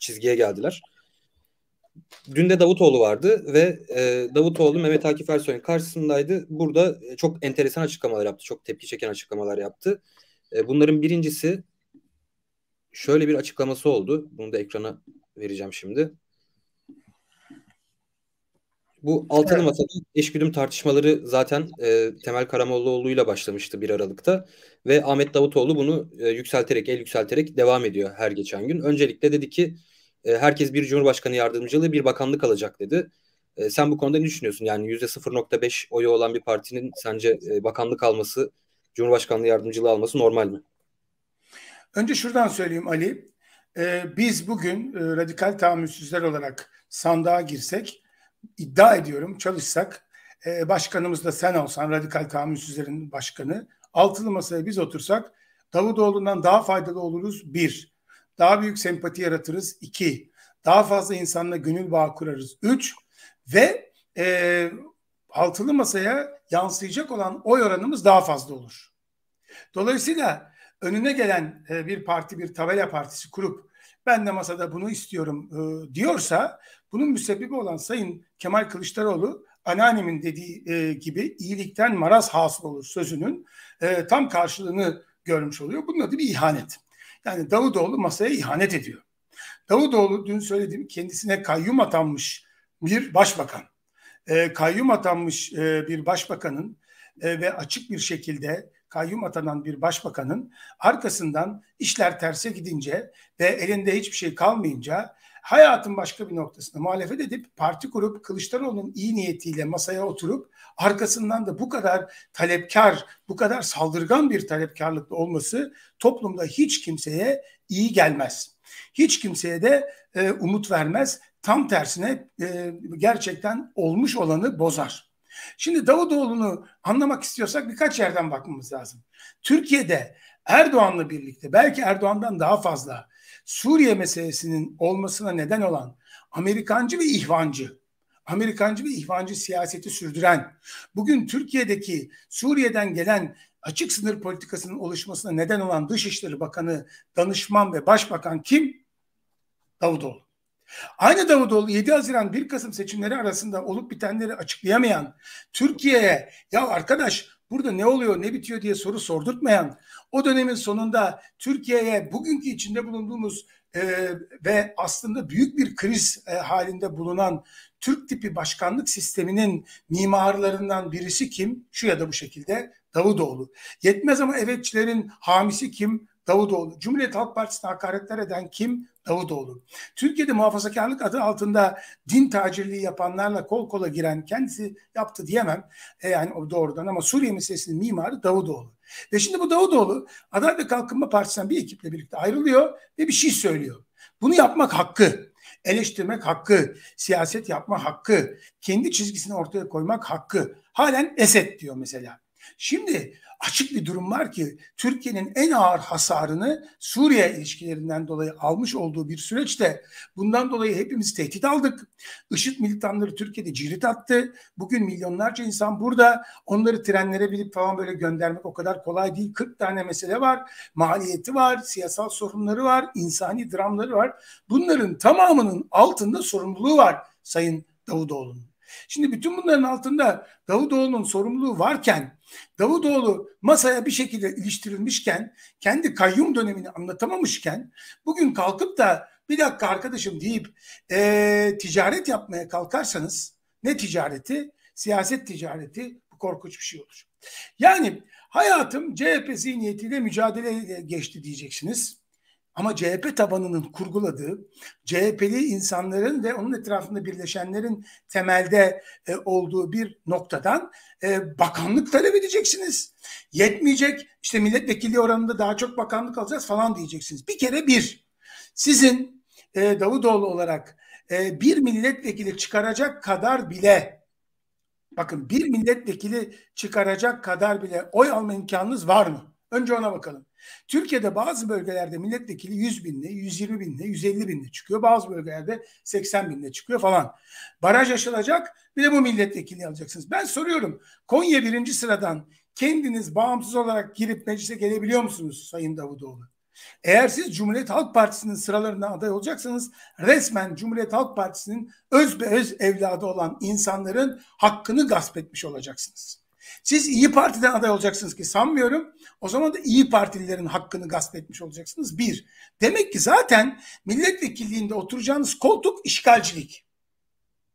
çizgiye geldiler. Dün de Davutoğlu vardı ve e, Davutoğlu Mehmet Akif Ersoy'un karşısındaydı. Burada e, çok enteresan açıklamalar yaptı. Çok tepki çeken açıklamalar yaptı. E, bunların birincisi şöyle bir açıklaması oldu. Bunu da ekrana vereceğim şimdi. Bu altılı evet. masada eşgüdüm tartışmaları zaten e, Temel Karamollaoğlu'yla başlamıştı bir Aralık'ta ve Ahmet Davutoğlu bunu e, yükselterek, el yükselterek devam ediyor her geçen gün. Öncelikle dedi ki e, herkes bir cumhurbaşkanı yardımcılığı, bir bakanlık alacak dedi. E, sen bu konuda ne düşünüyorsun? Yani %0.5 oyu olan bir partinin sence e, bakanlık alması, cumhurbaşkanlığı yardımcılığı alması normal mi? Önce şuradan söyleyeyim Ali. E, biz bugün e, radikal tahammülsüzler olarak sandığa girsek iddia ediyorum çalışsak e, başkanımız da sen olsan radikal kanunsüzlerin başkanı altılı masaya biz otursak Davutoğlu'ndan daha faydalı oluruz bir. Daha büyük sempati yaratırız iki. Daha fazla insanla gönül bağ kurarız üç. Ve e, altılı masaya yansıyacak olan oy oranımız daha fazla olur. Dolayısıyla önüne gelen e, bir parti bir tabela partisi kurup ben de masada bunu istiyorum e, diyorsa bunun müsebbibi olan Sayın Kemal Kılıçdaroğlu anneannemin dediği e, gibi iyilikten maraz hasıl olur sözünün e, tam karşılığını görmüş oluyor. Bunun adı bir ihanet. Yani Davutoğlu masaya ihanet ediyor. Davutoğlu dün söylediğim kendisine kayyum atanmış bir başbakan. E, kayyum atanmış e, bir başbakanın e, ve açık bir şekilde kayyum atanan bir başbakanın arkasından işler terse gidince ve elinde hiçbir şey kalmayınca hayatın başka bir noktasında muhalefet edip parti kurup Kılıçdaroğlu'nun iyi niyetiyle masaya oturup arkasından da bu kadar talepkar, bu kadar saldırgan bir talepkarlıkta olması toplumda hiç kimseye iyi gelmez. Hiç kimseye de e, umut vermez. Tam tersine e, gerçekten olmuş olanı bozar. Şimdi Davutoğlu'nu anlamak istiyorsak birkaç yerden bakmamız lazım. Türkiye'de Erdoğan'la birlikte belki Erdoğan'dan daha fazla Suriye meselesinin olmasına neden olan Amerikancı ve ihvancı Amerikancı ve ihvancı siyaseti sürdüren, bugün Türkiye'deki Suriye'den gelen açık sınır politikasının oluşmasına neden olan Dışişleri Bakanı, danışman ve başbakan kim? Davutoğlu. Aynı Davutoğlu 7 Haziran 1 Kasım seçimleri arasında olup bitenleri açıklayamayan Türkiye'ye ya arkadaş burada ne oluyor ne bitiyor diye soru sordurtmayan o dönemin sonunda Türkiye'ye bugünkü içinde bulunduğumuz e, ve aslında büyük bir kriz e, halinde bulunan Türk tipi başkanlık sisteminin mimarlarından birisi kim? Şu ya da bu şekilde Davutoğlu. Yetmez ama evetçilerin hamisi kim? Davutoğlu. Cumhuriyet Halk Partisi'ne hakaretler eden kim? Davutoğlu. Türkiye'de muhafazakarlık adı altında din tacirliği yapanlarla kol kola giren kendisi yaptı diyemem. E, yani o doğrudan ama Suriye meselesinin mimarı Davutoğlu. Ve şimdi bu Davutoğlu Adalet ve Kalkınma Partisi'nden bir ekiple birlikte ayrılıyor ve bir şey söylüyor. Bunu yapmak hakkı, eleştirmek hakkı, siyaset yapma hakkı, kendi çizgisini ortaya koymak hakkı. Halen Esed diyor mesela. Şimdi açık bir durum var ki Türkiye'nin en ağır hasarını Suriye ilişkilerinden dolayı almış olduğu bir süreçte bundan dolayı hepimiz tehdit aldık. IŞİD militanları Türkiye'de cirit attı. Bugün milyonlarca insan burada. Onları trenlere binip falan böyle göndermek o kadar kolay değil. 40 tane mesele var. Maliyeti var, siyasal sorunları var, insani dramları var. Bunların tamamının altında sorumluluğu var Sayın Davutoğlu'nun. Şimdi bütün bunların altında Davutoğlu'nun sorumluluğu varken Davutoğlu masaya bir şekilde iliştirilmişken, kendi kayyum dönemini anlatamamışken, bugün kalkıp da bir dakika arkadaşım deyip e, ticaret yapmaya kalkarsanız, ne ticareti? Siyaset ticareti, bu korkunç bir şey olur. Yani hayatım CHP zihniyetiyle mücadele geçti diyeceksiniz. Ama CHP tabanının kurguladığı, CHP'li insanların ve onun etrafında birleşenlerin temelde e, olduğu bir noktadan e, bakanlık talep edeceksiniz. Yetmeyecek, işte milletvekili oranında daha çok bakanlık alacağız falan diyeceksiniz. Bir kere bir, sizin e, Davutoğlu olarak e, bir milletvekili çıkaracak kadar bile Bakın bir milletvekili çıkaracak kadar bile oy alma imkanınız var mı? Önce ona bakalım. Türkiye'de bazı bölgelerde milletvekili 100 binle, 120 binle, 150 binle çıkıyor. Bazı bölgelerde 80 binle çıkıyor falan. Baraj aşılacak bir de bu milletvekili alacaksınız. Ben soruyorum Konya birinci sıradan kendiniz bağımsız olarak girip meclise gelebiliyor musunuz Sayın Davutoğlu? Eğer siz Cumhuriyet Halk Partisi'nin sıralarına aday olacaksanız resmen Cumhuriyet Halk Partisi'nin öz be öz evladı olan insanların hakkını gasp etmiş olacaksınız. Siz İyi Parti'den aday olacaksınız ki sanmıyorum. O zaman da İyi Partililerin hakkını gasp etmiş olacaksınız. Bir. Demek ki zaten milletvekilliğinde oturacağınız koltuk işgalcilik.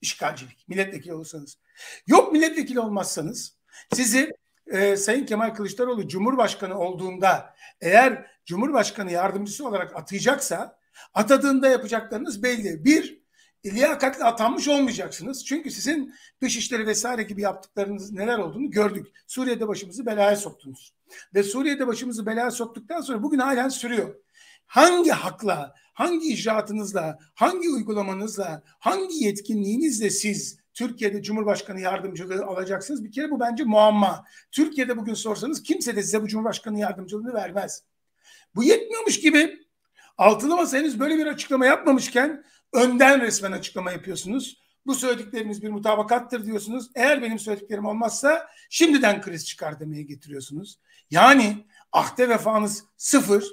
İşgalcilik. Milletvekili olursanız. Yok milletvekili olmazsanız sizi e, Sayın Kemal Kılıçdaroğlu Cumhurbaşkanı olduğunda eğer Cumhurbaşkanı yardımcısı olarak atayacaksa atadığında yapacaklarınız belli. Bir, liyakatli atanmış olmayacaksınız. Çünkü sizin dış işleri vesaire gibi yaptıklarınız neler olduğunu gördük. Suriye'de başımızı belaya soktunuz. Ve Suriye'de başımızı belaya soktuktan sonra bugün halen sürüyor. Hangi hakla, hangi icraatınızla, hangi uygulamanızla, hangi yetkinliğinizle siz Türkiye'de Cumhurbaşkanı yardımcılığı alacaksınız? Bir kere bu bence muamma. Türkiye'de bugün sorsanız kimse de size bu Cumhurbaşkanı yardımcılığını vermez. Bu yetmiyormuş gibi Altılı Masa henüz böyle bir açıklama yapmamışken önden resmen açıklama yapıyorsunuz. Bu söylediklerimiz bir mutabakattır diyorsunuz. Eğer benim söylediklerim olmazsa şimdiden kriz çıkar demeye getiriyorsunuz. Yani ahde vefanız sıfır.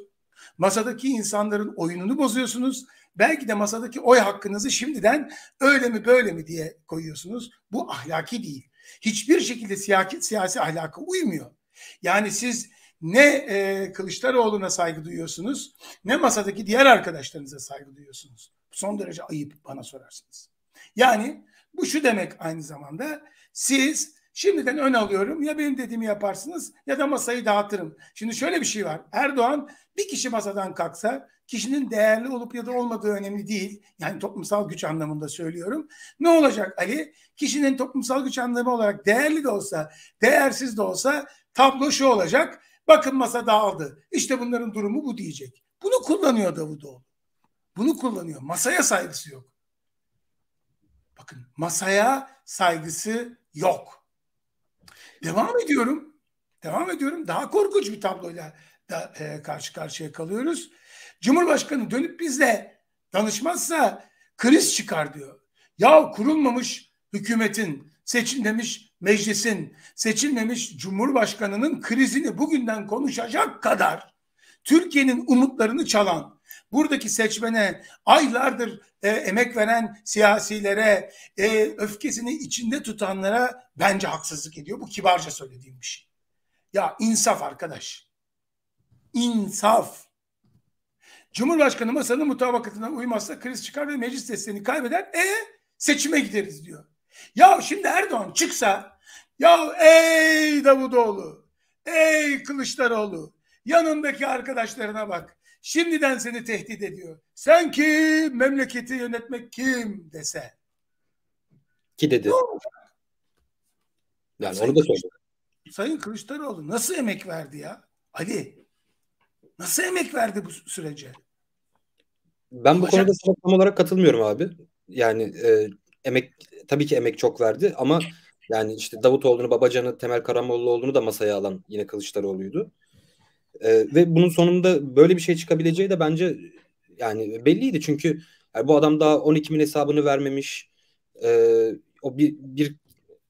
Masadaki insanların oyununu bozuyorsunuz. Belki de masadaki oy hakkınızı şimdiden öyle mi böyle mi diye koyuyorsunuz. Bu ahlaki değil. Hiçbir şekilde siyasi, siyasi ahlaka uymuyor. Yani siz ne e, Kılıçdaroğlu'na saygı duyuyorsunuz ne masadaki diğer arkadaşlarınıza saygı duyuyorsunuz. Son derece ayıp bana sorarsınız. Yani bu şu demek aynı zamanda siz şimdiden ön alıyorum ya benim dediğimi yaparsınız ya da masayı dağıtırım. Şimdi şöyle bir şey var. Erdoğan bir kişi masadan kalksa kişinin değerli olup ya da olmadığı önemli değil. Yani toplumsal güç anlamında söylüyorum. Ne olacak Ali? Kişinin toplumsal güç anlamı olarak değerli de olsa, değersiz de olsa tablo şu olacak. Bakın masa dağıldı. İşte bunların durumu bu diyecek. Bunu kullanıyor Davutoğlu. Bunu kullanıyor. Masaya saygısı yok. Bakın masaya saygısı yok. Devam ediyorum. Devam ediyorum. Daha korkunç bir tabloyla da e, karşı karşıya kalıyoruz. Cumhurbaşkanı dönüp bizle danışmazsa kriz çıkar diyor. Ya kurulmamış hükümetin, seçilmemiş meclisin, seçilmemiş cumhurbaşkanının krizini bugünden konuşacak kadar Türkiye'nin umutlarını çalan buradaki seçmene aylardır e, emek veren siyasilere, e, öfkesini içinde tutanlara bence haksızlık ediyor. Bu kibarca söylediğim bir şey. Ya insaf arkadaş. İnsaf. Cumhurbaşkanı masanın mutabakatına uymazsa kriz çıkar ve meclis desteğini kaybeder. E seçime gideriz diyor. Ya şimdi Erdoğan çıksa ya ey Davutoğlu, ey Kılıçdaroğlu yanındaki arkadaşlarına bak şimdiden seni tehdit ediyor. Sen ki Memleketi yönetmek kim dese. Ki dedi. Yani Sayın onu da söyledi. Sayın Kılıçdaroğlu nasıl emek verdi ya? Ali nasıl emek verdi bu sürece? Ben bu Başak... konuda tam olarak katılmıyorum abi. Yani e, emek tabii ki emek çok verdi ama yani işte Davutoğlu'nu, Babacan'ı, Temel olduğunu da masaya alan yine Kılıçdaroğlu'ydu. E, ve bunun sonunda böyle bir şey çıkabileceği de bence yani belliydi çünkü yani bu adam daha 12 bin hesabını vermemiş. E, o bir, bir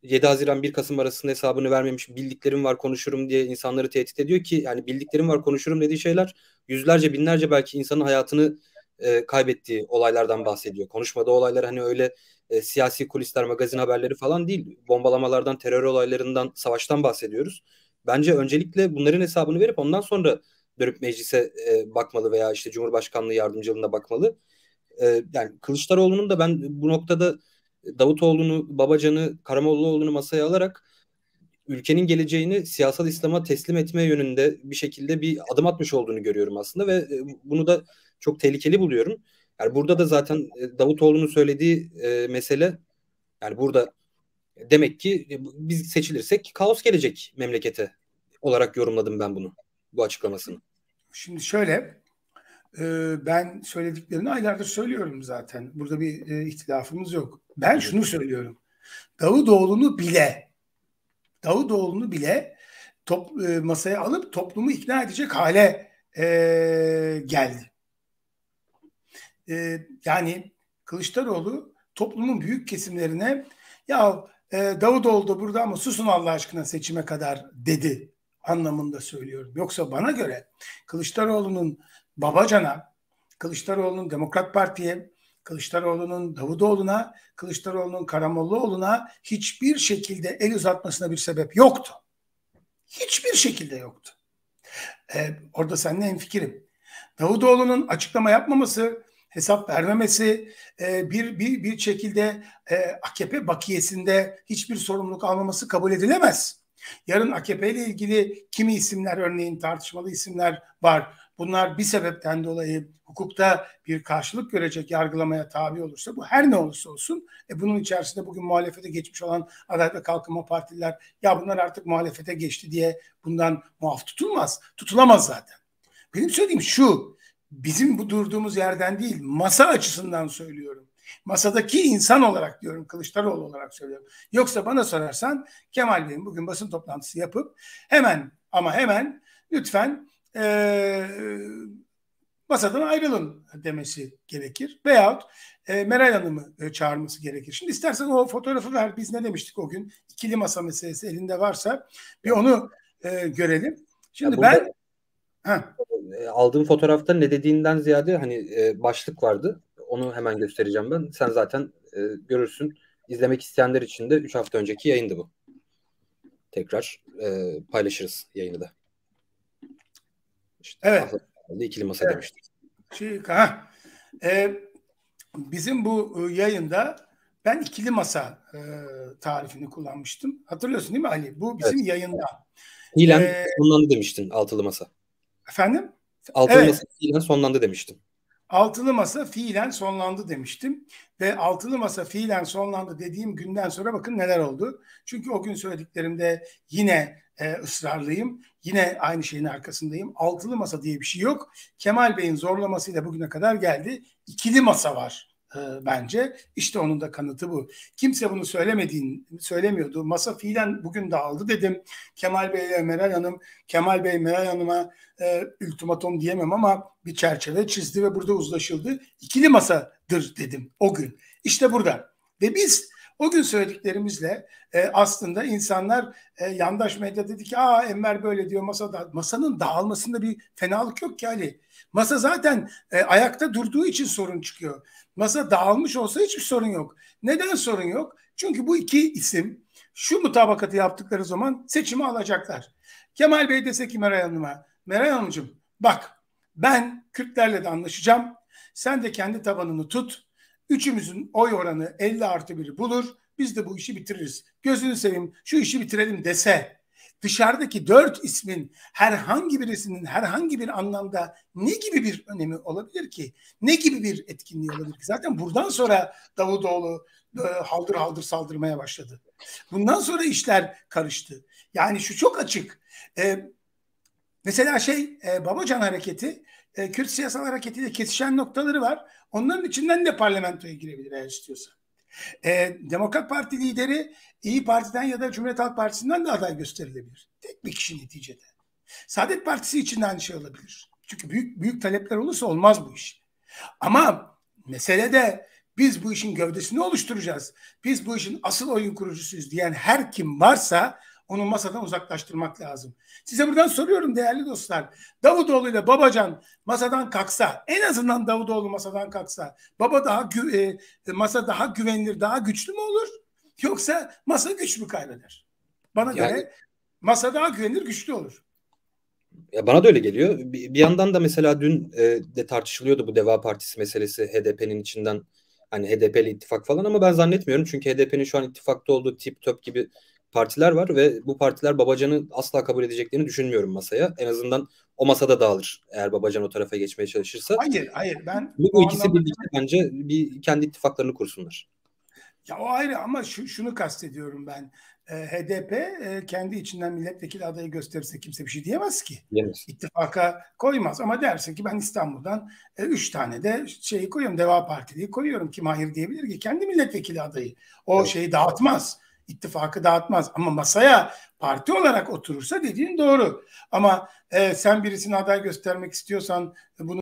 7 Haziran 1 Kasım arasında hesabını vermemiş. Bildiklerim var konuşurum diye insanları tehdit ediyor ki yani bildiklerim var konuşurum dediği şeyler yüzlerce binlerce belki insanın hayatını e, kaybettiği olaylardan bahsediyor. Konuşmadığı olaylar hani öyle e, siyasi kulisler, magazin haberleri falan değil. Bombalamalardan, terör olaylarından, savaştan bahsediyoruz. Bence öncelikle bunların hesabını verip ondan sonra dönüp meclise e, bakmalı veya işte Cumhurbaşkanlığı yardımcılığına bakmalı. E, yani Kılıçdaroğlu'nun da ben bu noktada Davutoğlu'nu, Babacan'ı, Karamollaoğlu'nu masaya alarak ülkenin geleceğini siyasal İslam'a teslim etme yönünde bir şekilde bir adım atmış olduğunu görüyorum aslında ve e, bunu da çok tehlikeli buluyorum. Yani burada da zaten e, Davutoğlu'nun söylediği e, mesele yani burada demek ki biz seçilirsek kaos gelecek memlekete olarak yorumladım ben bunu. Bu açıklamasını. Şimdi şöyle e, ben söylediklerini aylardır söylüyorum zaten. Burada bir e, ihtilafımız yok. Ben şunu söylüyorum. Davutoğlu'nu bile Davutoğlu'nu bile top, e, masaya alıp toplumu ikna edecek hale e, geldi. E, yani Kılıçdaroğlu toplumun büyük kesimlerine ya e, Davutoğlu da burada ama susun Allah aşkına seçime kadar dedi anlamında söylüyorum. Yoksa bana göre Kılıçdaroğlu'nun Babacan'a, Kılıçdaroğlu'nun Demokrat Parti'ye, Kılıçdaroğlu'nun Davutoğlu'na, Kılıçdaroğlu'nun Karamollaoğlu'na hiçbir şekilde el uzatmasına bir sebep yoktu. Hiçbir şekilde yoktu. Ee, orada seninle en fikrim. Davutoğlu'nun açıklama yapmaması, hesap vermemesi, e, bir bir bir şekilde e, AKP bakiyesinde hiçbir sorumluluk almaması kabul edilemez. Yarın AKP ile ilgili kimi isimler örneğin tartışmalı isimler var. Bunlar bir sebepten dolayı hukukta bir karşılık görecek yargılamaya tabi olursa bu her ne olursa olsun e bunun içerisinde bugün muhalefete geçmiş olan Adalet ve Kalkınma Partililer ya bunlar artık muhalefete geçti diye bundan muaf tutulmaz. Tutulamaz zaten. Benim söylediğim şu bizim bu durduğumuz yerden değil masa açısından söylüyorum. Masadaki insan olarak diyorum Kılıçdaroğlu olarak söylüyorum. Yoksa bana sorarsan Kemal Bey'in bugün basın toplantısı yapıp hemen ama hemen lütfen e, masadan ayrılın demesi gerekir. Veyahut e, Meral Hanım'ı e, çağırması gerekir. Şimdi istersen o fotoğrafı ver. Biz ne demiştik o gün? İkili masa meselesi elinde varsa bir onu e, görelim. Şimdi ya ben... Heh. Aldığım fotoğrafta ne dediğinden ziyade hani e, başlık vardı onu hemen göstereceğim ben. Sen zaten e, görürsün. İzlemek isteyenler için de 3 hafta önceki yayındı bu. Tekrar e, paylaşırız yayını da. İşte evet. İkili masa evet. demiştik. Şey, ha. E, bizim bu e, yayında ben ikili masa e, tarifini kullanmıştım. Hatırlıyorsun değil mi Ali? Bu bizim evet. yayında. Hilen ee, sonlandı demiştin altılı masa. Efendim? Altılı evet. masa hilen sonlandı demiştim. Altılı masa fiilen sonlandı demiştim ve altılı masa fiilen sonlandı dediğim günden sonra bakın neler oldu. Çünkü o gün söylediklerimde yine e, ısrarlıyım. Yine aynı şeyin arkasındayım. Altılı masa diye bir şey yok. Kemal Bey'in zorlamasıyla bugüne kadar geldi. İkili masa var. E, bence. İşte onun da kanıtı bu. Kimse bunu söylemediğini söylemiyordu. Masa fiilen bugün de aldı dedim. Kemal Bey ve Meral Hanım, Kemal Bey Meral Hanım'a e, ultimatom diyemem ama bir çerçeve çizdi ve burada uzlaşıldı. İkili masadır dedim o gün. İşte burada. Ve biz o gün söylediklerimizle e, aslında insanlar e, yandaş medya dedi ki aa Enver böyle diyor masada. Masanın dağılmasında bir fenalık yok ki Ali. Masa zaten e, ayakta durduğu için sorun çıkıyor. Masa dağılmış olsa hiçbir sorun yok. Neden sorun yok? Çünkü bu iki isim şu mutabakatı yaptıkları zaman seçimi alacaklar. Kemal Bey dese ki Meral Hanım'a, Meral Hanımcığım bak ben Kürtlerle de anlaşacağım. Sen de kendi tabanını tut. Üçümüzün oy oranı 50 artı biri bulur. Biz de bu işi bitiririz. Gözünü seveyim şu işi bitirelim dese dışarıdaki dört ismin herhangi birisinin herhangi bir anlamda ne gibi bir önemi olabilir ki? Ne gibi bir etkinliği olabilir ki? Zaten buradan sonra Davutoğlu e, haldır haldır saldırmaya başladı. Bundan sonra işler karıştı. Yani şu çok açık. E, mesela şey e, Babacan hareketi e, Kürt siyasal hareketiyle kesişen noktaları var. Onların içinden de parlamentoya girebilir eğer istiyorsa. E, Demokrat Parti lideri İyi Parti'den ya da Cumhuriyet Halk Partisi'nden de aday gösterilebilir. Tek bir kişi neticede. Saadet Partisi için de aynı şey olabilir. Çünkü büyük büyük talepler olursa olmaz bu iş. Ama mesele de biz bu işin gövdesini oluşturacağız. Biz bu işin asıl oyun kurucusuyuz diyen her kim varsa onu masadan uzaklaştırmak lazım. Size buradan soruyorum değerli dostlar. Davutoğlu ile Babacan masadan kalksa, en azından Davutoğlu masadan kalksa, baba daha gü- e, e masa daha güvenilir, daha güçlü mü olur? Yoksa masa güç mü kaybeder? Bana yani, göre masa daha güvenilir, güçlü olur. Ya bana da öyle geliyor. Bir, bir yandan da mesela dün e, de tartışılıyordu bu Deva Partisi meselesi HDP'nin içinden hani HDP'li ittifak falan ama ben zannetmiyorum çünkü HDP'nin şu an ittifakta olduğu tip top gibi partiler var ve bu partiler Babacan'ı asla kabul edeceklerini düşünmüyorum masaya. En azından o masada dağılır eğer Babacan o tarafa geçmeye çalışırsa. Hayır hayır ben... Bu, bu ikisi anlamda... birlikte bence bir kendi ittifaklarını kursunlar. Ya o ayrı ama şu, şunu kastediyorum ben. Ee, HDP e, kendi içinden milletvekili adayı gösterirse kimse bir şey diyemez ki. Diyemez. İttifaka koymaz ama derse ki ben İstanbul'dan e, üç tane de şeyi koyuyorum. Deva Partili'yi koyuyorum. Kim hayır diyebilir ki? Kendi milletvekili adayı. O evet. şeyi dağıtmaz ittifakı dağıtmaz. Ama masaya parti olarak oturursa dediğin doğru. Ama e, sen birisini aday göstermek istiyorsan e, bunu